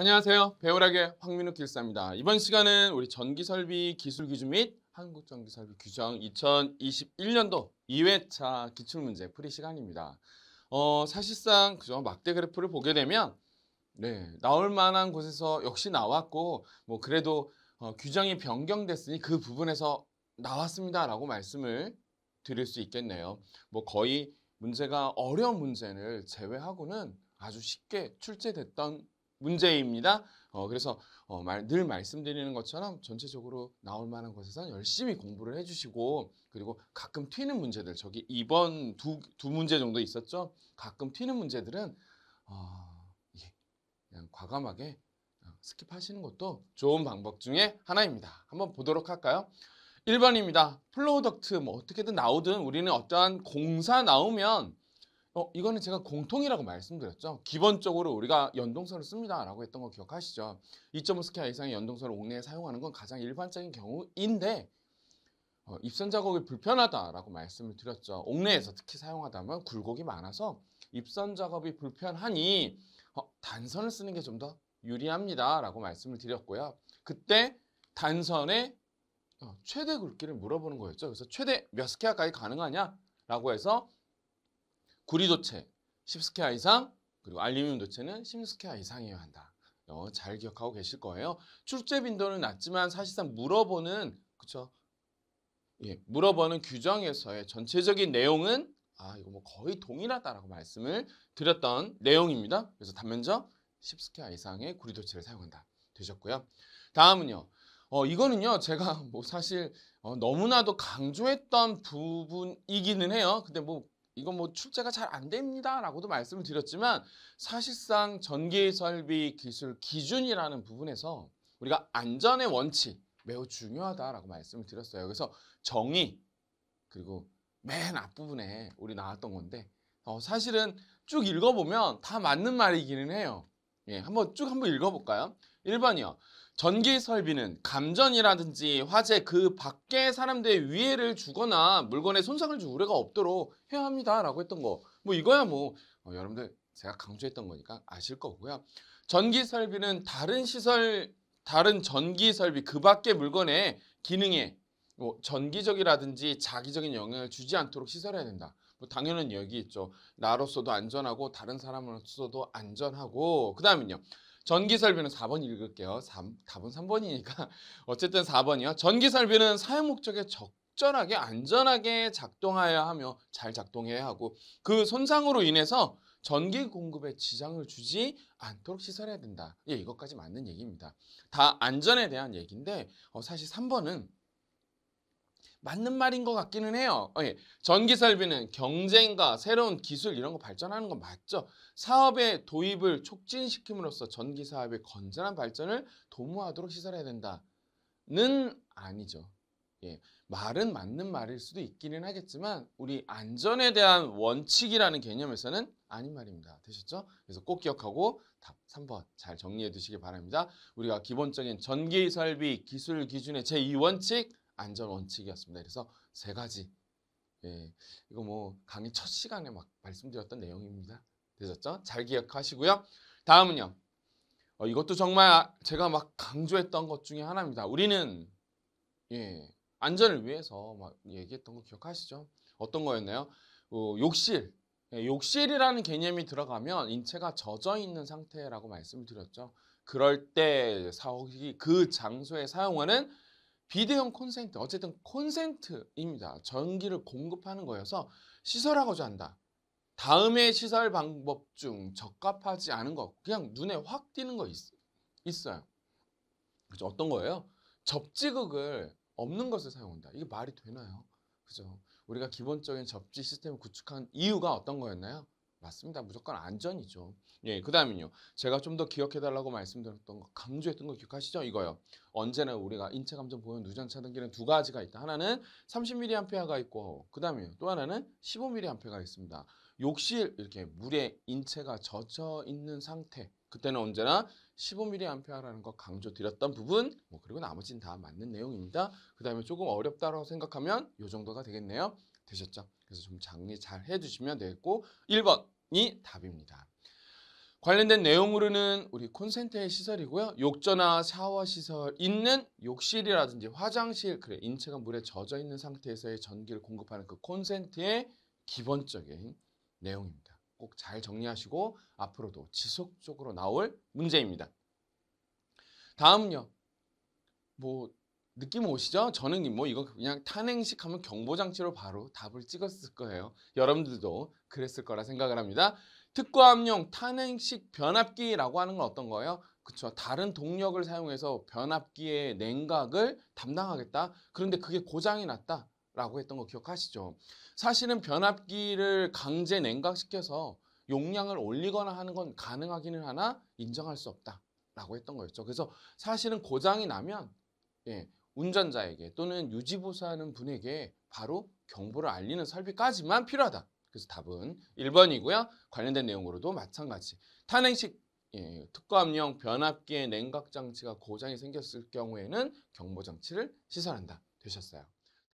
안녕하세요. 배우락의 황민욱 기술사입니다. 이번 시간은 우리 전기설비 기술 기준 및 한국전기설비 규정 2021년도 2회차 기출문제 풀이 시간입니다. 어, 사실상 그저 막대 그래프를 보게 되면 네, 나올 만한 곳에서 역시 나왔고 뭐 그래도 어, 규정이 변경됐으니 그 부분에서 나왔습니다라고 말씀을 드릴 수 있겠네요. 뭐 거의 문제가 어려운 문제를 제외하고는 아주 쉽게 출제됐던 문제입니다. 어, 그래서 어, 말, 늘 말씀드리는 것처럼 전체적으로 나올 만한 곳에선 열심히 공부를 해주시고 그리고 가끔 튀는 문제들 저기 이번 두, 두 문제 정도 있었죠. 가끔 튀는 문제들은 어, 예, 그냥 과감하게 어, 스킵하시는 것도 좋은 방법 중에 하나입니다. 한번 보도록 할까요? 1번입니다. 플로우덕트 뭐 어떻게든 나오든 우리는 어떠한 공사 나오면 어, 이거는 제가 공통이라고 말씀드렸죠. 기본적으로 우리가 연동선을 씁니다라고 했던 거 기억하시죠? 2.5 스퀘어 이상의 연동선을 옥내에 사용하는 건 가장 일반적인 경우인데 어, 입선 작업이 불편하다라고 말씀을 드렸죠. 옥내에서 특히 사용하다면 굴곡이 많아서 입선 작업이 불편하니 어, 단선을 쓰는 게 좀 더 유리합니다라고 말씀을 드렸고요. 그때 단선의 어, 최대 굵기를 물어보는 거였죠. 그래서 최대 몇 스퀘어까지 가능하냐라고 해서 구리도체 10스퀘어 이상 그리고 알루미늄 도체는 10스퀘어 이상이어야 한다. 어, 잘 기억하고 계실 거예요. 출제 빈도는 낮지만 사실상 물어보는 그쵸? 예, 물어보는 규정에서의 전체적인 내용은 아 이거 뭐 거의 동일하다라고 말씀을 드렸던 내용입니다. 그래서 단면적 10스퀘어 이상의 구리도체를 사용한다. 되셨고요. 다음은요. 어, 이거는요, 제가 뭐 사실 어, 너무나도 강조했던 부분이기는 해요. 근데 뭐 이건 뭐 출제가 잘 안 됩니다라고도 말씀을 드렸지만 사실상 전기 설비 기술 기준이라는 부분에서 우리가 안전의 원칙 매우 중요하다라고 말씀을 드렸어요. 그래서 정의 그리고 맨 앞부분에 우리 나왔던 건데 어, 사실은 쭉 읽어보면 다 맞는 말이기는 해요. 예, 한번 쭉 한번 읽어볼까요? 1번이요. 전기 설비는 감전이라든지 화재 그 밖에 사람들의 위해를 주거나 물건에 손상을 줄 우려가 없도록 해야 합니다. 라고 했던 거. 뭐 이거야 뭐 어, 여러분들 제가 강조했던 거니까 아실 거고요. 전기 설비는 다른 시설, 다른 전기 설비 그 밖의 물건의 기능에 뭐 전기적이라든지 자기적인 영향을 주지 않도록 시설해야 된다. 뭐 당연한 여기 있죠. 나로서도 안전하고 다른 사람으로서도 안전하고 그 다음은요. 전기설비는 4번 읽을게요. 3, 답은 3번이니까. 어쨌든 4번이요. 전기설비는 사용 목적에 적절하게 안전하게 작동하여야 하며 잘 작동해야 하고 그 손상으로 인해서 전기 공급에 지장을 주지 않도록 시설해야 된다. 예, 이것까지 맞는 얘기입니다. 다 안전에 대한 얘기인데 어, 사실 3번은 맞는 말인 것 같기는 해요. 어, 예. 전기 설비는 경쟁과 새로운 기술 이런 거 발전하는 건 맞죠. 사업의 도입을 촉진시킴으로써 전기 사업의 건전한 발전을 도모하도록 시설해야 된다는 아니죠. 예. 말은 맞는 말일 수도 있기는 하겠지만 우리 안전에 대한 원칙이라는 개념에서는 아닌 말입니다. 되셨죠? 그래서 꼭 기억하고 답 3번 잘 정리해 두시기 바랍니다. 우리가 기본적인 전기 설비 기술 기준의 제2원칙 안전 원칙이었습니다. 그래서 세 가지. 예, 이거 뭐 강의 첫 시간에 막 말씀드렸던 내용입니다. 되셨죠? 잘 기억하시고요. 다음은요. 어, 이것도 정말 제가 막 강조했던 것 중에 하나입니다. 우리는 예, 안전을 위해서 막 얘기했던 거 기억하시죠? 어떤 거였나요? 어, 욕실. 예, 욕실이라는 개념이 들어가면 인체가 젖어 있는 상태라고 말씀드렸죠. 그럴 때 사옥이 그 장소에 사용하는 비대형 콘센트, 어쨌든 콘센트입니다. 전기를 공급하는 거여서 시설하고자 한다. 다음에 시설 방법 중 적합하지 않은 거, 그냥 눈에 확 띄는 거 있, 있어요. 그죠? 어떤 거예요? 접지극을 없는 것을 사용한다. 이게 말이 되나요? 그죠? 우리가 기본적인 접지 시스템을 구축한 이유가 어떤 거였나요? 맞습니다. 무조건 안전이죠. 예, 그 다음은요. 제가 좀 더 기억해달라고 말씀드렸던 거, 강조했던 거 기억하시죠? 이거요. 언제나 우리가 인체 감전 보형 누전 차등기는두 가지가 있다. 하나는 30mAh가 있고, 그다음에또 하나는 15mAh가 있습니다. 욕실, 이렇게 물에 인체가 젖어 있는 상태. 그때는 언제나 15mAh라는 거 강조드렸던 부분, 뭐 그리고 나머지는 다 맞는 내용입니다. 그 다음에 조금 어렵다고 라 생각하면 요 정도가 되겠네요. 되셨죠? 그래서 좀 정리 잘 해주시면 되겠고 1번 이 답입니다. 관련된 내용으로는 우리 콘센트의 시설이고요. 욕조나 샤워 시설 있는 욕실이라든지 화장실, 그래 인체가 물에 젖어 있는 상태에서의 전기를 공급하는 그 콘센트의 기본적인 내용입니다. 꼭 잘 정리하시고 앞으로도 지속적으로 나올 문제입니다. 다음요. 뭐 느낌 오시죠? 저는 뭐 이거 그냥 탄행식 하면 경보장치로 바로 답을 찍었을 거예요. 여러분들도 그랬을 거라 생각을 합니다. 특과함용 탄행식 변압기라고 하는 건 어떤 거예요? 그렇죠. 다른 동력을 사용해서 변압기의 냉각을 담당하겠다. 그런데 그게 고장이 났다. 라고 했던 거 기억하시죠? 사실은 변압기를 강제 냉각시켜서 용량을 올리거나 하는 건 가능하기는 하나 인정할 수 없다. 라고 했던 거였죠. 그래서 사실은 고장이 나면 예, 운전자에게 또는 유지보수하는 분에게 바로 경보를 알리는 설비까지만 필요하다. 그래서 답은 1번이고요. 관련된 내용으로도 마찬가지. 탄핵식 예, 특감형 변압기의 냉각 장치가 고장이 생겼을 경우에는 경보 장치를 시설한다. 되셨어요.